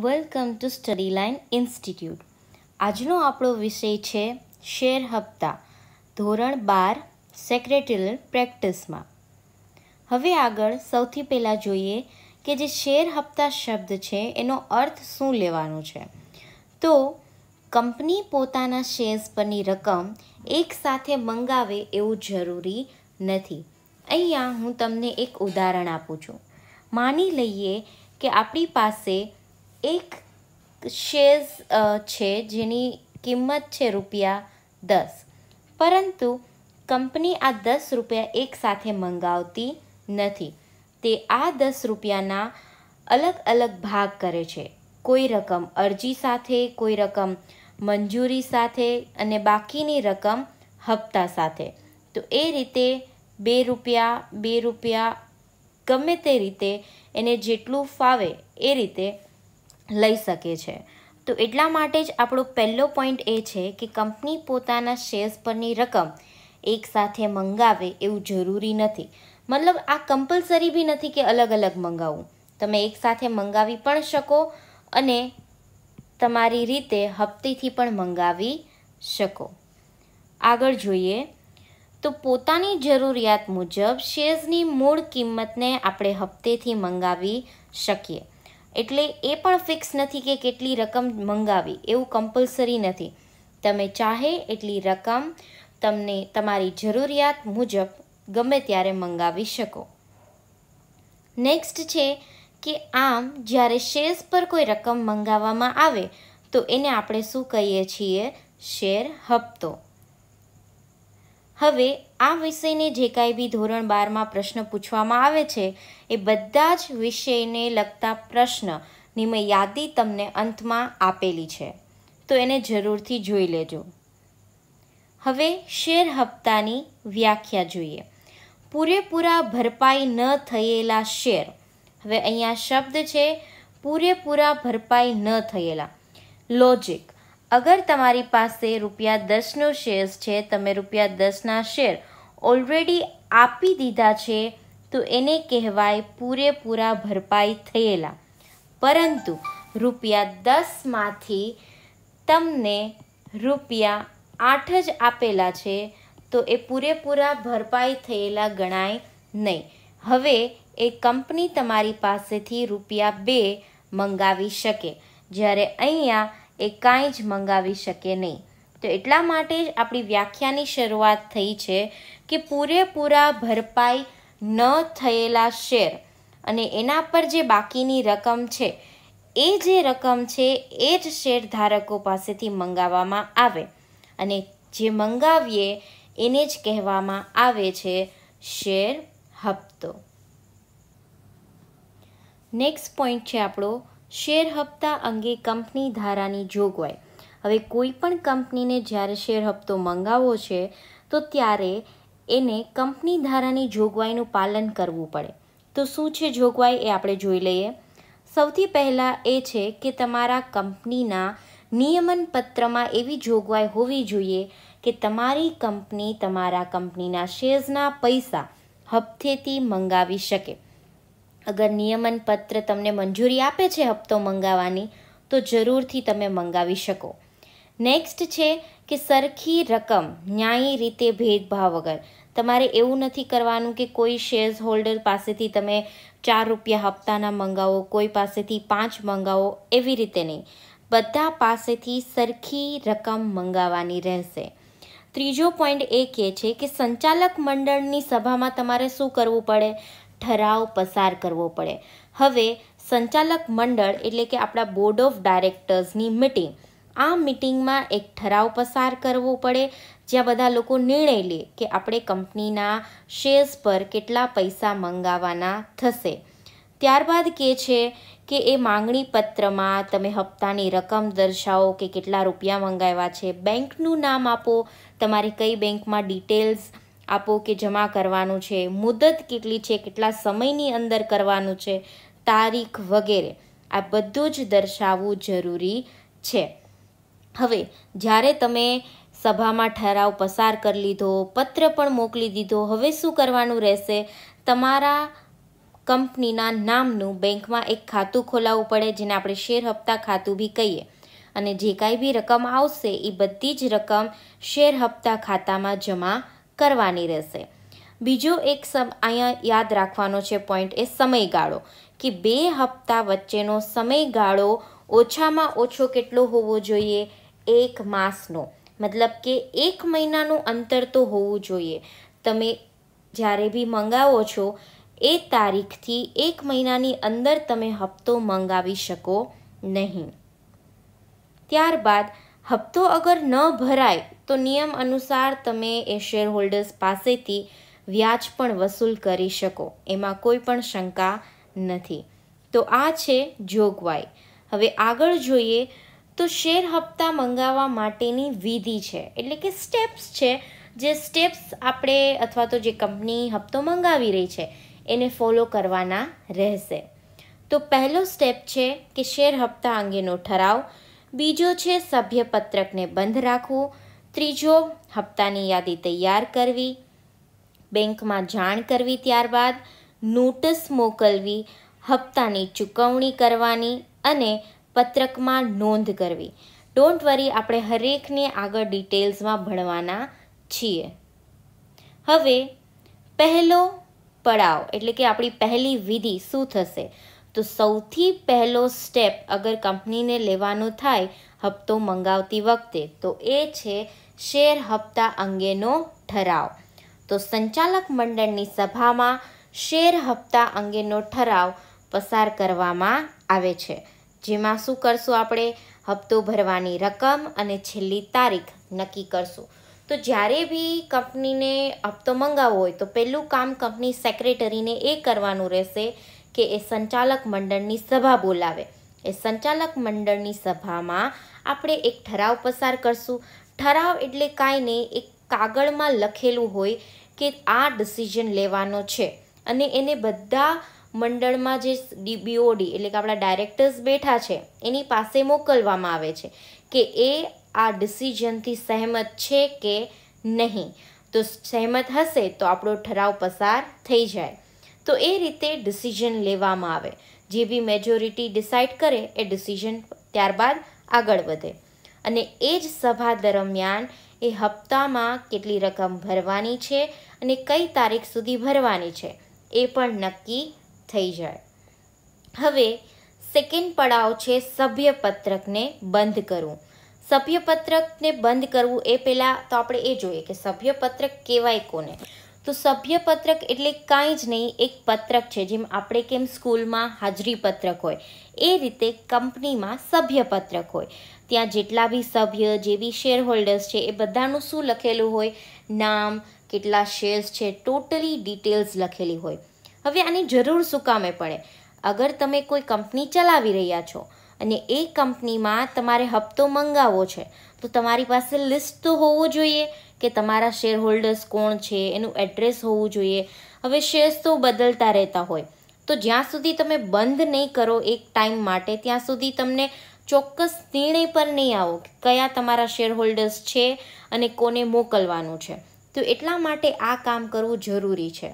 welcome to study line institute આજનો આપણો વિષય છે શેર હપ્તા ધોરણ બાર સેક્રેટરીયલ પ્રેક્ટિસમાં હવે આગળ સૌથી પહેલાં જોઈએ કે જે શેર હપ્તા શબ્દ છે એનો અર્થ શું લેવાનો છે તો કંપની પોતાના શેર્સ પરની રકમ એકસાથે મંગાવે એવું જરૂરી નથી અહીંયા હું તમને એક ઉદાહરણ આપું છું માની લઈએ કે આપણી પાસે એક શેર્સ છે જેની કિંમત છે રૂપિયા દસ પરંતુ કંપની આ દસ રૂપિયા એકસાથે મંગાવતી નથી તે આ દસ રૂપિયાના અલગ અલગ ભાગ કરે છે કોઈ રકમ અરજી સાથે કોઈ રકમ મંજૂરી સાથે અને બાકીની રકમ હપ્તા સાથે તો એ રીતે બે રૂપિયા બે રૂપિયા ગમે તે રીતે એને જેટલું ફાવે એ રીતે લઈ શકે છે તો એટલા માટે જ આપણો પહેલો પોઈન્ટ એ છે કે કંપની પોતાના શેર્સ પરની રકમ એકસાથે મંગાવે એવું જરૂરી નથી મતલબ આ કમ્પલસરી બી નથી કે અલગ અલગ મંગાવવું તમે એકસાથે મંગાવી પણ શકો અને તમારી રીતે હપ્તેથી પણ મંગાવી શકો આગળ જોઈએ તો પોતાની જરૂરિયાત મુજબ શેર્સની મૂળ કિંમતને આપણે હપ્તેથી મંગાવી શકીએ એટલે એ પણ ફિક્સ નથી કે કેટલી રકમ મંગાવી એવું કમ્પલસરી નથી તમે ચાહે એટલી રકમ તમને તમારી જરૂરિયાત મુજબ ગમે ત્યારે મંગાવી શકો નેક્સ્ટ છે કે આમ જ્યારે શેર્સ પર કોઈ રકમ મંગાવવામાં આવે તો એને આપણે શું કહીએ છીએ શેર હપ્તો હવે આ વિષયને જે કાંઈ બી ધોરણ બારમાં પ્રશ્ન પૂછવામાં આવે છે એ બધા જ વિષયને લગતા પ્રશ્નની મેં યાદી તમને અંતમાં આપેલી છે તો એને જરૂરથી જોઈ લેજો હવે શેર હપ્તાની વ્યાખ્યા જોઈએ પૂરેપૂરા ભરપાઈ ન થયેલા શેર હવે અહીંયા શબ્દ છે પૂરેપૂરા ભરપાઈ ન થયેલા લોજિક અગર તમારી પાસે રૂપિયા દસનો શેર છે તમે રૂપિયા દસના શેર ઓલરેડી આપી દીધા છે તો એને કહેવાય પૂરેપૂરા ભરપાઈ થયેલા પરંતુ રૂપિયા દસમાંથી તમને રૂપિયા આઠ જ આપેલા છે તો એ પૂરેપૂરા ભરપાઈ થયેલા ગણાય નહીં હવે એ કંપની તમારી પાસેથી રૂપિયા બે મંગાવી શકે જ્યારે અહીંયા એ કાંઈ જ મંગાવી શકે નહીં તો એટલા માટે જ આપણી વ્યાખ્યાની શરૂઆત થઈ છે કે પૂરેપૂરા ભરપાઈ ન થયેલા શેર અને એના પર જે બાકીની રકમ છે એ જે રકમ છે એ જ શેર ધારકો પાસેથી મંગાવવામાં આવે અને જે મંગાવીએ એને જ કહેવામાં આવે છે શેર હપ્તો નેક્સ્ટ પોઈન્ટ છે આપણો શેર હપ્તા અંગે કંપની ધારાની જોગવાઈ હવે કોઈ પણ કંપનીને જ્યારે શેર હપ્તો મંગાવવો છે તો ત્યારે એને કંપની ધારાની જોગવાઈનું પાલન કરવું પડે તો શું છે જોગવાઈ એ આપણે જોઈ લઈએ સૌથી પહેલાં એ છે કે તમારા કંપનીના નિયમન પત્રમાં એવી જોગવાઈ હોવી જોઈએ કે તમારી કંપની તમારા કંપનીના શેર્સના પૈસા હપ્તેથી મંગાવી શકે અગર નિયમન પત્ર તમને મંજૂરી આપે છે હપ્તો મંગાવવાની તો જરૂરથી તમે મંગાવી શકો નેક્સ્ટ છે કે સરખી રકમ ન્યાયી રીતે ભેદભાવ વગર તમારે એવું નથી કરવાનું કે કોઈ શેર્સ હોલ્ડર પાસેથી તમે ચાર રૂપિયા હપ્તાના મંગાવો કોઈ પાસેથી પાંચ મંગાવો એવી રીતે નહીં બધા પાસેથી સરખી રકમ મંગાવવાની રહેશે ત્રીજો પોઈન્ટ એ કહે છે કે સંચાલક મંડળની સભામાં તમારે શું કરવું પડે ઠરાવ પસાર કરવો પડે હવે સંચાલક મંડળ એટલે કે આપણા બોર્ડ ઓફ ડાયરેક્ટર્સની મિટિંગ આ મિટિંગમાં એક ઠરાવ પસાર કરવો પડે જ્યાં બધા લોકો નિર્ણય લે કે આપણે કંપનીના શેર્સ પર કેટલા પૈસા મંગાવવાના થશે ત્યારબાદ કે છે કે એ માંગણી પત્રમાં તમે હપ્તાની રકમ દર્શાવો કે કેટલા રૂપિયા મંગાવ્યા છે બેંકનું નામ આપો તમારી કઈ બેંકમાં ડિટેલ્સ આપો કે જમા કરવાનું છે મુદત કેટલી છે કેટલા સમયની અંદર કરવાનું છે તારીખ વગેરે આ બધું જ દર્શાવવું જરૂરી છે હવે જ્યારે તમે સભામાં ઠરાવ પસાર કરી લીધો પત્ર પણ મોકલી દીધો હવે શું કરવાનું રહેશે તમારા કંપનીના નામનું બેંકમાં એક ખાતું ખોલાવવું પડે જેને આપણે શેર હપ્તા ખાતું બી કહીએ અને જે કાંઈ બી રકમ આવશે એ બધી જ રકમ શેર હપ્તા ખાતામાં જમા કરવાની રહેશે બીજો એક સબ અહીંયા યાદ રાખવાનો છે પોઈન્ટ એ સમયગાળો કે બે હપ્તા વચ્ચેનો સમયગાળો ઓછામાં ઓછો કેટલો હોવો જોઈએ એક માસનો મતલબ કે એક મહિનાનું અંતર તો હોવું જોઈએ તમે જ્યારે બી મંગાવો છો એ તારીખથી એક મહિનાની અંદર તમે હપ્તો મંગાવી શકો નહીં ત્યારબાદ હપ્તો અગર ન ભરાય તો નિયમ અનુસાર તમે એ શેર હોલ્ડર્સ પાસેથી વ્યાજ પણ વસૂલ કરી શકો એમાં કોઈ પણ શંકા નથી તો આ છે જોગવાઈ હવે આગળ જોઈએ તો શેર હપ્તા મંગાવવા માટેની વિધિ છે એટલે કે સ્ટેપ્સ છે જે સ્ટેપ્સ આપણે અથવા તો જે કંપની હપ્તો મંગાવી રહી છે એને ફોલો કરવાના રહેશે તો પહેલો સ્ટેપ છે કે શેર હપ્તા અંગેનો ઠરાવ બીજો છે સભ્યપત્રકને બંધ રાખવું ત્રીજો હપ્તાની યાદી તૈયાર કરવી બેંકમાં જાણ કરવી ત્યારબાદ નોટિસ મોકલવી હપ્તાની ચૂકવણી કરવાની અને પત્રકમાં નોંધ કરવી ડોન્ટ વરી આપણે હરેકને આગળ ડિટેલ્સમાં ભણવાના છીએ હવે પહેલો પડાવ એટલે કે આપણી પહેલી વિધિ શું થશે તો સૌથી પહેલો સ્ટેપ અગર કંપનીને લેવાનો થાય હપ્તો મંગાવતી વખતે તો એ છે શેર હપ્તા અંગેનો ઠરાવ તો સંચાલક મંડળની સભામાં શેર હપ્તા અંગેનો ઠરાવ પસાર કરવામાં આવે છે જેમાં શું કરશું આપણે હપ્તો ભરવાની રકમ અને છેલ્લી તારીખ નક્કી કરશું તો જ્યારે બી કંપનીને હપ્તો મંગાવવો હોય તો પહેલું કામ કંપની સેક્રેટરીને એ કરવાનું રહેશે કે એ સંચાલક મંડળની સભા બોલાવે એ સંચાલક મંડળની સભામાં આપણે એક ઠરાવ પસાર કરશું ઠરાવ એટલે કાંઈ નહીં એક કાગળમાં લખેલું હોય કે આ ડિસિઝન લેવાનો છે અને એને બધા મંડળમાં જે ડીબીઓડી એટલે કે આપણા ડાયરેક્ટર્સ બેઠા છે એની પાસે મોકલવામાં આવે છે કે એ આ ડિસિઝનથી સહેમત છે કે નહીં તો સહેમત હશે તો આપણો ઠરાવ પસાર થઈ જાય તો એ રીતે ડિસિઝન લેવામાં આવે જે બી મેજોરિટી ડિસાઇડ કરે એ ડિસિઝન ત્યારબાદ આગળ વધે અને એ જ સભા દરમિયાન એ હપ્તામાં કેટલી રકમ ભરવાની છે અને કઈ તારીખ સુધી ભરવાની છે એ પણ નક્કી થઈ જાય હવે સેકન્ડ પડાવ છે સભ્યપત્રકને બંધ કરવું સભ્યપત્રકને બંધ કરવું એ પહેલાં તો આપણે એ જોઈએ કે સભ્યપત્રક કહેવાય કોને તો સભ્યપત્રક એટલે કાંઈ જ નહીં એક પત્રક છે જેમ આપણે કેમ સ્કૂલમાં હાજરી પત્રક હોય એ રીતે કંપનીમાં સભ્યપત્રક હોય ત્યાં જેટલા બી સભ્ય જે બી શેરહોલ્ડર્સ છે એ બધાનું શું લખેલું હોય નામ કેટલા શેર્સ છે ટોટલી ડિટેલ્સ લખેલી હોય હવે આની જરૂર શું કામે પડે અગર તમે કોઈ કંપની ચલાવી રહ્યા છો અને એ કંપનીમાં તમારે હપ્તો મંગાવવો છે તો તમારી પાસે લિસ્ટ તો હોવો જોઈએ કે તમારા શેર હોલ્ડર્સ કોણ છે એનું એડ્રેસ હોવું જોઈએ હવે શેર્સ તો બદલતા રહેતા હોય તો જ્યાં સુધી તમે બંધ નહીં કરો એક ટાઈમ માટે ત્યાં સુધી તમને ચોક્કસ નિર્ણય પર નહીં આવો કયા તમારા શેર હોલ્ડર્સ છે અને કોને મોકલવાનું છે તો એટલા માટે આ કામ કરવું જરૂરી છે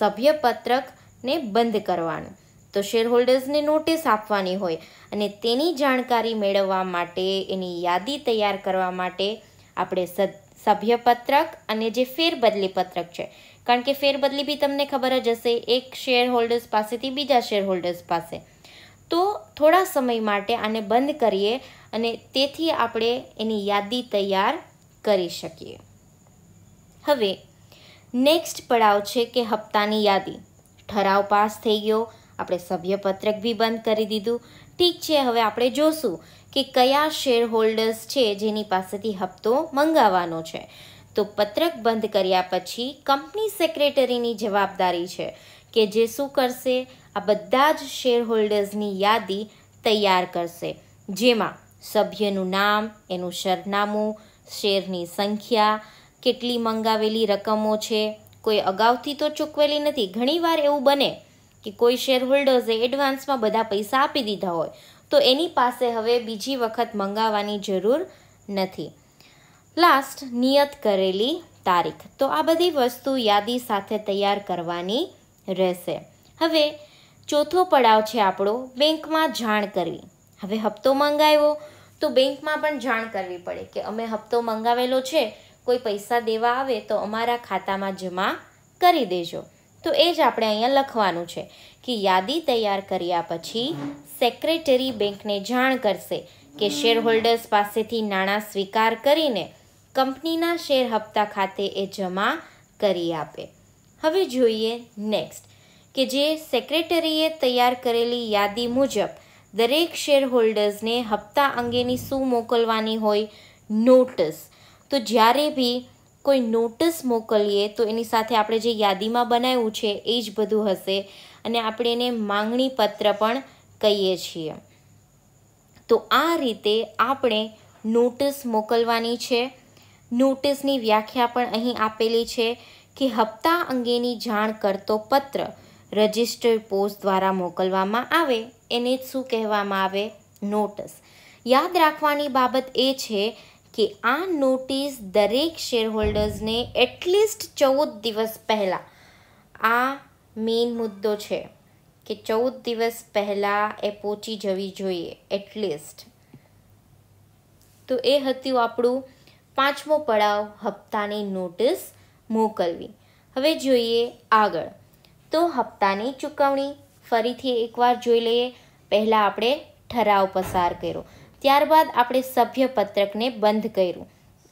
સભ્યપત્રક ને બંધ કરવાનું તો શેરહોલ્ડર્સને નોટિસ આપવાની હોય અને તેની જાણકારી મેળવવા માટે એની યાદી તૈયાર કરવા માટે આપણે સભ્યપત્રક અને જે ફેરબદલી પત્રક છે કારણ કે ફેરબદલી બી તમને ખબર જ હશે એક શેરહોલ્ડર્સ પાસેથી બીજા શેરહોલ્ડર્સ પાસે તો થોડા સમય માટે આને બંધ કરીએ અને તેથી આપણે એની યાદી તૈયાર કરી શકીએ હવે નેક્સ્ટ પડાવ છે કે હપ્તાની યાદી ઠરાવ પાસ થઈ ગયો આપણે સભ્યપત્રક બી બંધ કરી દીધું ઠીક છે હવે આપણે જોશું કે કયા શેર હોલ્ડર્સ છે જેની પાસેથી હપ્તો મંગાવવાનો છે તો પત્રક બંધ કર્યા પછી કંપની સેક્રેટરીની જવાબદારી છે કે જે શું કરશે આ બધા જ શેર હોલ્ડર્સની યાદી તૈયાર કરશે જેમાં સભ્યનું નામ એનું સરનામું શેરની સંખ્યા કેટલી મંગાવેલી રકમો છે કોઈ અગાઉથી તો ચૂકવેલી નથી ઘણીવાર એવું બને કે કોઈ શેરહોલ્ડર્સે એડવાન્સમાં બધા પૈસા આપી દીધા હોય તો એની પાસે હવે બીજી વખત મંગાવવાની જરૂર નથી લાસ્ટ નિયત કરેલી તારીખ તો આ બધી વસ્તુ યાદી સાથે તૈયાર કરવાની રહેશે હવે ચોથો પડાવ છે આપણો બેંકમાં જાણ કરવી હવે હપ્તો મંગાવ્યો તો બેંકમાં પણ જાણ કરવી પડે કે અમે હપ્તો મંગાવેલો છે કોઈ પૈસા દેવા આવે તો અમારા ખાતામાં જમા કરી દેજો તો એ જ આપણે અહીંયા લખવાનું છે કે યાદી તૈયાર કર્યા પછી સેક્રેટરી બેંકને જાણ કરશે કે શેરહોલ્ડર્સ પાસેથી નાણાં સ્વીકાર કરીને કંપનીના શેર હપ્તા ખાતે એ જમા કરી આપે હવે જોઈએ નેક્સ્ટ કે જે સેક્રેટરીએ તૈયાર કરેલી યાદી મુજબ દરેક શેરહોલ્ડર્સને હપ્તા અંગેની શું મોકલવાની હોય નોટિસ તો જ્યારે બી કોઈ નોટિસ મોકલીએ તો એની સાથે આપણે જે યાદીમાં બનાવ્યું છે એ જ બધું હશે અને આપણે એને માંગણી પત્ર પણ કહીએ છીએ તો આ રીતે આપણે નોટિસ મોકલવાની છે નોટિસની વ્યાખ્યા પણ અહીં આપેલી છે કે હપ્તા અંગેની જાણ કરતો પત્ર રજિસ્ટર પોસ્ટ દ્વારા મોકલવામાં આવે એને જ શું કહેવામાં આવે નોટિસ યાદ રાખવાની બાબત એ છે કે આ નોટિસ દરેક શેરહોલ્ડર્સને એટલીસ્ટ ચૌદ દિવસ પહેલાં આ મેઇન મુદ્દો છે કે ચૌદ દિવસ પહેલાં એ પહોંચી જવી જોઈએ એટલીસ્ટ તો એ હતું આપણું પાંચમો પડાવ હપ્તાની નોટિસ મોકલવી હવે જોઈએ આગળ તો હપ્તાની ચૂકવણી ફરીથી એકવાર જોઈ લઈએ પહેલાં આપણે ઠરાવ પસાર કર્યો ત્યારબાદ આપણે સભ્યપત્રકને બંધ કર્યું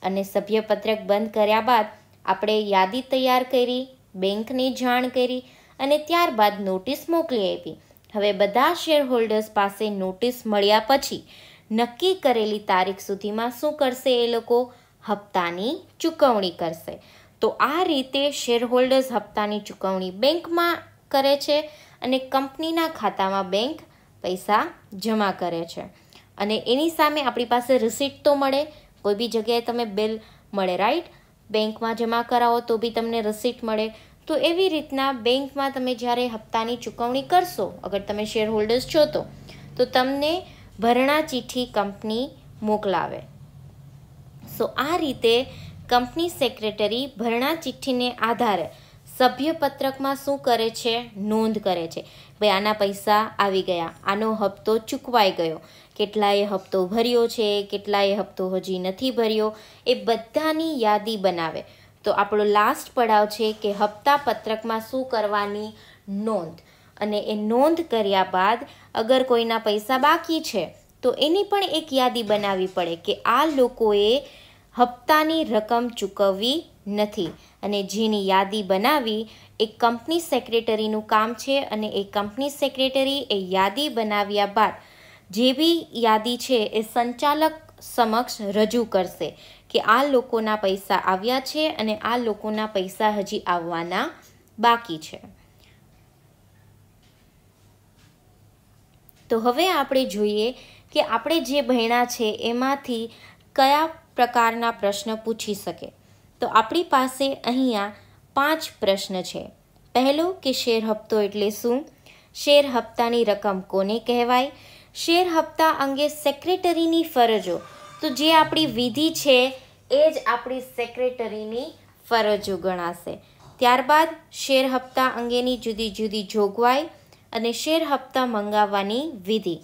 અને સભ્યપત્રક બંધ કર્યા બાદ આપણે યાદી તૈયાર કરી બેંકને જાણ કરી અને ત્યારબાદ નોટિસ મોકલી આપી હવે બધા શેરહોલ્ડર્સ પાસે નોટિસ મળ્યા પછી નક્કી કરેલી તારીખ સુધીમાં શું કરશે એ લોકો હપ્તાની ચૂકવણી કરશે તો આ રીતે શેરહોલ્ડર્સ હપ્તાની ચૂકવણી બેંકમાં કરે છે અને કંપનીના ખાતામાં બેંક પૈસા જમા કરે છે અને એની સામે આપણી પાસે રિસીટ તો મળે કોઈ બી જગ્યાએ તમે બિલ મળે રાઈટ બેંકમાં જમા કરાવો તો બી તમને રસીટ મળે તો એવી રીતના બેંકમાં તમે જ્યારે હપ્તાની ચૂકવણી કરશો અગર તમે શેર હોલ્ડર્સ છો તો તમને ભરણા ચીઠ્ઠી કંપની મોકલાવે સો આ રીતે કંપની સેક્રેટરી ભરણા ચિઠ્ઠીને આધારે સભ્યપત્રકમાં શું કરે છે નોંધ કરે છે ભાઈ આના પૈસા આવી ગયા આનો હપ્તો ચૂકવાઈ ગયો કેટલાએ હપ્તો ભર્યો છે કેટલાએ હપ્તો હજી નથી ભર્યો એ બધાની યાદી બનાવે તો આપણો લાસ્ટ પડાવ છે કે હપ્તા પત્રકમાં શું કરવાની નોંધ અને એ નોંધ કર્યા બાદ અગર કોઈના પૈસા બાકી છે તો એની પણ એક યાદી બનાવવી પડે કે આ લોકોએ હપ્તાની રકમ ચૂકવવી નથી અને જેની યાદી બનાવી એ કંપની સેક્રેટરીનું કામ છે અને એ કંપની સેક્રેટરી એ યાદી બનાવ્યા બાદ જેવી યાદી છે એ સંચાલક સમક્ષ રજૂ કરશે કે આ લોકોના પૈસા આવ્યા છે અને આ લોકોના પૈસા હજી આવવાના બાકી છે તો હવે આપણે જોઈએ કે આપણે જે ભણ્યા છે એમાંથી કયા પ્રકારના પ્રશ્ન પૂછી શકે તો આપણી પાસે અહીંયા પાંચ પ્રશ્ન છે પહેલો કે શેર હપ્તો એટલે શું શેર હપ્તાની રકમ કોને કહેવાય શેર હપ્તા અંગે સેક્રેટરીની ફરજો તો જે આપણી વિધિ છે એ જ આપણી સેક્રેટરીની ફરજો ગણાશે ત્યારબાદ શેર હપ્તા અંગેની જુદી જુદી જોગવાઈ અને શેર હપ્તા મંગાવવાની વિધિ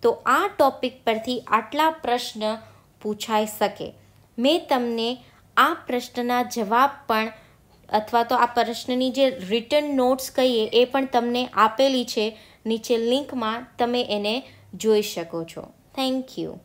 તો આ ટોપિક પરથી આટલા પ્રશ્ન પૂછાઈ શકે મેં તમને આ પ્રશ્નના જવાબ પણ અથવા તો આ પ્રશ્નની જે રિટર્ન નોટ્સ કહીએ એ પણ તમને આપેલી છે નીચે લિંકમાં તમે એને જોઈ શકો છો થેન્ક યુ